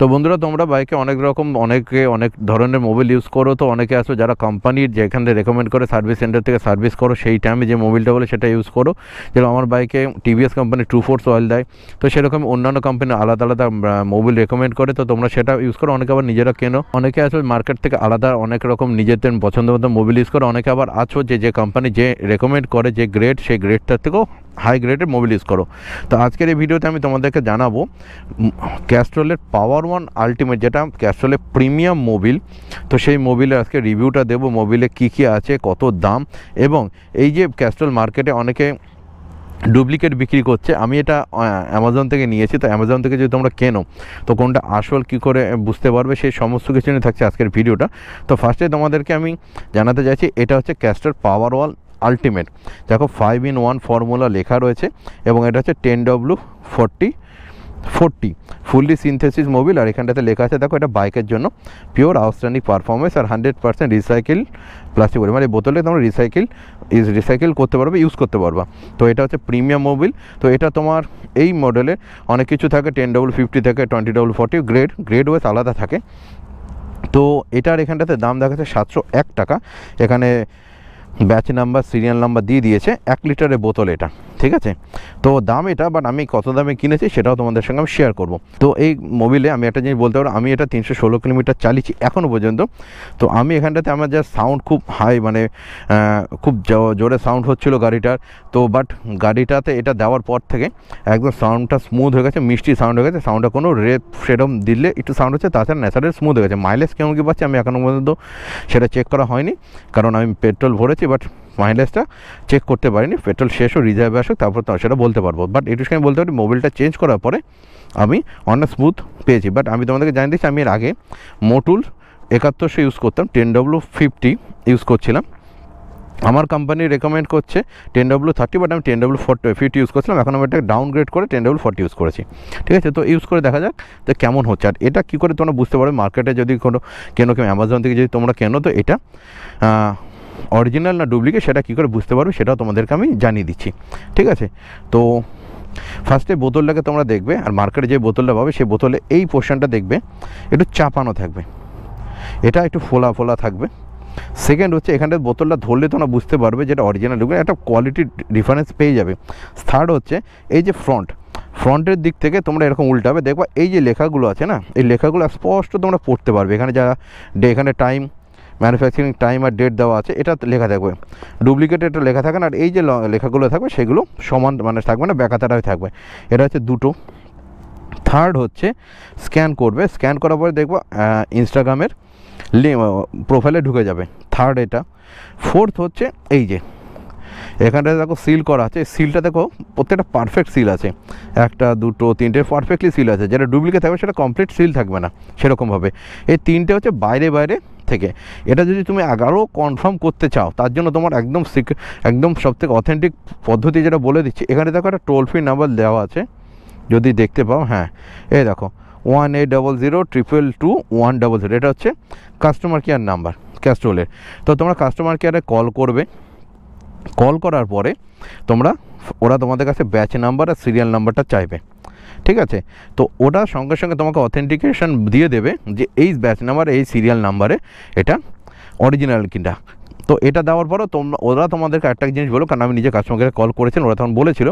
তো বন্ধুরা তোমরা বাইকে অনেক রকম অনেকে অনেক ধরনের মোবিল ইউজ করো তো অনেকে আসো যারা কোম্পানির যেখানে রেকমেন্ড করে সার্ভিস সেন্টার থেকে সার্ভিস করো সেই টাইমে যে মোবিলটা বলে সেটা ইউজ করো যেরকম আমার বাইকে TVS company Tru four oil দেয় তো সেরকম অন্যান্য কোম্পানি আলাদা আলাদা মোবিল রেকমেন্ড করে তো তোমরা সেটা ইউজ করো অনেকে আবার নিজেরা কেনো অনেকে আসো মার্কেট থেকে আলাদা অনেক রকম নিজেদের পছন্দ মতো মোবিল ইউজ করো অনেকে আবার আছো যে যে কোম্পানি যে রেকমেন্ড করে যে গ্রেড সেই গ্রেডটার থেকেও হাই গ্রেডের মোবিল ইউজ করো তো আজকের এই ভিডিওতে আমি তোমাদেরকে জানাবো ক্যাস্ট্রলের পাওয়ার ওয়ান আলটিমেট যেটা ক্যাস্ট্রলের প্রিমিয়াম মোবিল তো সেই মোবিলে আজকে রিভিউটা দেবো মোবিলে কি কি আছে কত দাম এবং এই যে ক্যাস্ট্রল মার্কেটে অনেকে ডুপ্লিকেট বিক্রি করছে আমি এটা অ্যামাজন থেকে নিয়েছি তো অ্যামাজন থেকে যদি তোমরা কেনো তো কোনটা আসল কি করে বুঝতে পারবে সেই সমস্ত কিছু নিয়ে থাকছে আজকের ভিডিওটা তো ফার্স্টে তোমাদেরকে আমি জানাতে চাইছি এটা হচ্ছে ক্যাস্টার পাওয়ার ওয়াল আলটিমেট দেখো ফাইভ ইন ওয়ান ফর্মুলা লেখা রয়েছে এবং এটা হচ্ছে ten W forty forty fully synthesis Mobil আর এখানটাতে লেখা আছে দেখো এটা বাইকের জন্য পিওর আউটস্ট্যান্ডিং পারফরমেন্স আর হান্ড্রেড পার্সেন্ট রিসাইকেল প্লাস্টিক মানে বোতলে তোমরা রিসাইকেল ইউজ রিসাইকেল করতে পারবে ইউজ করতে পারবা তো এটা হচ্ছে প্রিমিয়াম মোবিল তো এটা তোমার এই মডেলে অনেক কিছু থাকে টেন ডবল ফিফটি থাকে twenty W forty grade grade wise আলাদা থাকে তো এটার এখানটাতে দাম দেখাচ্ছে সাতশো এক টাকা এখানে ব্যাচ নাম্বার সিরিয়াল নাম্বার দিয়ে দিয়েছে এক লিটারের বোতল এটা ঠিক আছে তো দাম এটা বাট আমি কত দামে কিনেছি সেটাও তোমাদের সঙ্গে আমি শেয়ার করব তো এই মোবিলে আমি একটা জিনিস বলতে পারবো আমি এটা তিনশো ষোলো কিলোমিটার চালিয়েছি এখনও পর্যন্ত তো আমি এখানটাতে আমার যা সাউন্ড খুব হাই মানে খুব জোরে সাউন্ড হচ্ছিল গাড়িটার তো বাট গাড়িটাতে এটা দেওয়ার পর থেকে একদম সাউন্ডটা স্মুথ হয়ে গেছে মিষ্টি সাউন্ড হয়ে গেছে সাউন্ডটা কোনো রেপ সেরম দিলে একটু সাউন্ড হচ্ছে তাছাড়া ন্যাচারাল স্মুথ হয়ে গেছে মাইলেজ কেমন কি পাচ্ছি আমি এখনও পর্যন্ত সেটা চেক করা হয়নি কারণ আমি পেট্রোল ভরেছি বাট মাইলেজটা চেক করতে পারিনি পেট্রোল শেষ হোক রিজার্ভে আসুক তারপর তো সেটা বলতে পারবো বাট এটুখানি বলতে পারি মোবিলটা চেঞ্জ করার পরে আমি অনেক স্মুথ পেয়েছি বাট আমি তোমাদেরকে জানিয়ে দিচ্ছি আমি এর আগে মোটুল একাত্তরশো ইউজ করতাম টেন ডব্লু ফিফটি ইউজ করছিলাম আমার কোম্পানি রেকমেন্ড করছে টেন ডাব্লু থার্টি বাট আমি ten W forty fifty use করছিলাম এখন আমি এটাকে ডাউনগ্রেড করে টেন ডাব্লু ফোরটি ইউজ করেছি ঠিক আছে তো ইউজ করে দেখা যাক তো কেমন হচ্ছে আর এটা কী করে তোমরা বুঝতে পারবে মার্কেটে যদি কোনো কেন কেউ অ্যামাজন থেকে যদি তোমরা কেন তো এটা অরিজিনাল না ডুপ্লিকেট সেটা কী করে বুঝতে পারবে সেটাও তোমাদেরকে আমি জানিয়ে দিচ্ছি ঠিক আছে তো ফার্স্টে বোতলটাকে তোমরা দেখবে আর মার্কেটে যে বোতলটা পাবে সেই বোতলে এই পোর্শনটা দেখবে একটু চাপানো থাকবে এটা একটু ফোলা ফোলা থাকবে সেকেন্ড হচ্ছে এখানটা বোতলটা ধরলে তোমরা বুঝতে পারবে যেটা অরিজিনাল ডুপ্লিকেট একটা কোয়ালিটি ডিফারেন্স পেয়ে যাবে থার্ড হচ্ছে এই যে ফ্রন্ট ফ্রন্টের দিক থেকে তোমরা এরকম উল্টাবে দেখবা এই যে লেখাগুলো আছে না এই লেখাগুলো স্পষ্ট তোমরা পড়তে পারবে এখানে যা এখানে টাইম ম্যানুফ্যাকচারিং টাইম আর ডেট দেওয়া আছে এটা লেখা থাকবে ডুপ্লিকেট এটা লেখা থাকে না আর এই যে লেখাগুলো থাকবে সেগুলো সমান মানে থাকবে না ব্যাকাতাটাই থাকবে এটা হচ্ছে দুটো থার্ড হচ্ছে স্ক্যান করবে স্ক্যান করার পরে দেখবো ইনস্টাগ্রামের প্রোফাইলে ঢুকে যাবে থার্ড এটা ফোর্থ হচ্ছে এই যে এখানটাতে দেখো সিল করা আছে সিলটা দেখো প্রত্যেকটা পারফেক্ট সিল আছে একটা দুটো তিনটে পারফেক্টলি সিল আছে যেটা ডুপ্লিকেট থাকবে সেটা কমপ্লিট সিল থাকবে না সেরকমভাবে এই তিনটে হচ্ছে বাইরে বাইরে থেকে এটা যদি তুমি আরও কনফার্ম করতে চাও তার জন্য তোমার একদম একদম সবথেকে অথেন্টিক পদ্ধতি যেটা বলে দিচ্ছি এখানে দেখো একটা টোল ফ্রি নাম্বার দেওয়া আছে যদি দেখতে পাও হ্যাঁ এই দেখো one eight double zero triple two one double zero এটা হচ্ছে কাস্টমার কেয়ার নাম্বার ক্যাস্ট্রোলের তো তোমরা কাস্টমার কেয়ারে কল করবে কল করার পরে তোমরা ওরা তোমাদের কাছে ব্যাচ নাম্বার আর সিরিয়াল নাম্বারটা চাইবে ঠিক আছে তো ওটা সঙ্গে সঙ্গে তোমাকে অথেন্টিকেশন দিয়ে দেবে যে এই ব্যাচ নাম্বার এই সিরিয়াল নাম্বারে এটা অরিজিনাল কিনা তো এটা দেওয়ার পরও তোমরা ওরা তোমাদেরকে একটা জিনিস বলো কারণ আমি নিজে কাস্টমারকে কল করেছেন ওরা তখন বলেছিল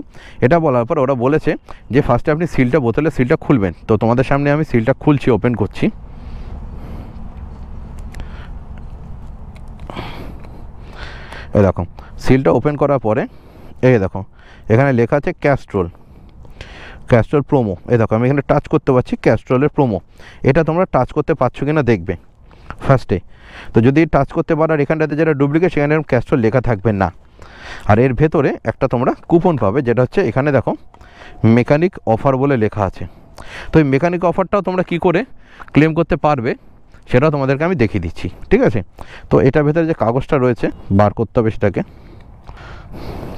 এটা বলার পর ওরা বলেছে যে ফার্স্টে আপনি সিলটা বোতলে সিলটা খুলবেন তো তোমাদের সামনে আমি সিলটা খুলছি ওপেন করছি এই দেখো সিলটা ওপেন করার পরে এই দেখো এখানে লেখা আছে ক্যাস্ট্রোল ক্যাস্ট্রল প্রোমো এ দেখো আমি এখানে টাচ করতে পারছি ক্যাস্ট্রলের প্রোমো এটা তোমরা টাচ করতে পারছো কি না দেখবে ফার্স্টে তো যদি টাচ করতে আর এখানটাতে যেটা ডুপ্লিকেট সেখানে ক্যাস্ট্রল লেখা থাকবে না আর এর ভেতরে একটা তোমরা কুপন পাবে যেটা হচ্ছে এখানে দেখো মেকানিক অফার বলে লেখা আছে তো এই মেকানিক অফারটাও তোমরা কি করে ক্লেম করতে পারবে সেটাও তোমাদেরকে আমি দেখিয়ে দিচ্ছি ঠিক আছে তো এটার ভেতরে যে কাগজটা রয়েছে বার করতে হবে সেটাকে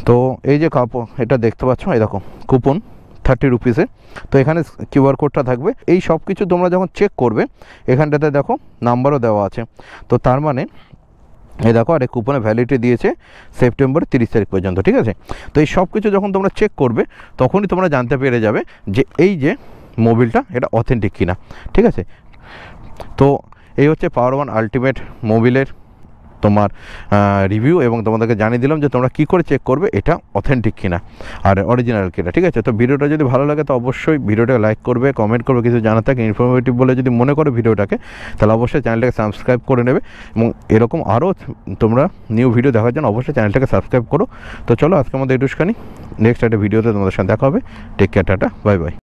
তো এই যে কাপ এটা দেখতে পাচ্ছ এই দেখো কুপন থার্টি রুপিসে তো এখানে কিউআর কোডটা থাকবে এই সব কিছু তোমরা যখন চেক করবে এখানটাতে দেখো নাম্বারও দেওয়া আছে তো তার মানে এই দেখো আরেক কুপনে ভ্যালিডিটি দিয়েছে সেপ্টেম্বর তিরিশ তারিখ পর্যন্ত ঠিক আছে তো এই সব কিছু যখন তোমরা চেক করবে তখনই তোমরা জানতে পেরে যাবে যে এই যে মোবিলটা এটা অথেন্টিক কিনা ঠিক আছে তো এই হচ্ছে পাওয়ার ওয়ান আলটিমেট মোবিলের তোমার রিভিউ এবং তোমাদেরকে জানিয়ে দিলাম যে তোমরা কি করে চেক করবে এটা অথেন্টিক কিনা আর অরিজিনাল কিনা ঠিক আছে তো ভিডিওটা যদি ভালো লাগে তো অবশ্যই ভিডিওটা লাইক করবে কমেন্ট করবে কিছু জানা থাকে ইনফরমেটিভ বলে যদি মনে করো ভিডিওটাকে তাহলে অবশ্যই চ্যানেলটাকে সাবস্ক্রাইব করে নেবে এবং এরকম আরও তোমরা নিউ ভিডিও দেখার জন্য অবশ্যই চ্যানেলটাকে সাবস্ক্রাইব করো তো চলো আজকে আমাদের এটুসখানি নেক্সট একটা ভিডিওতে তোমাদের সাথে দেখা হবে take care tata bye by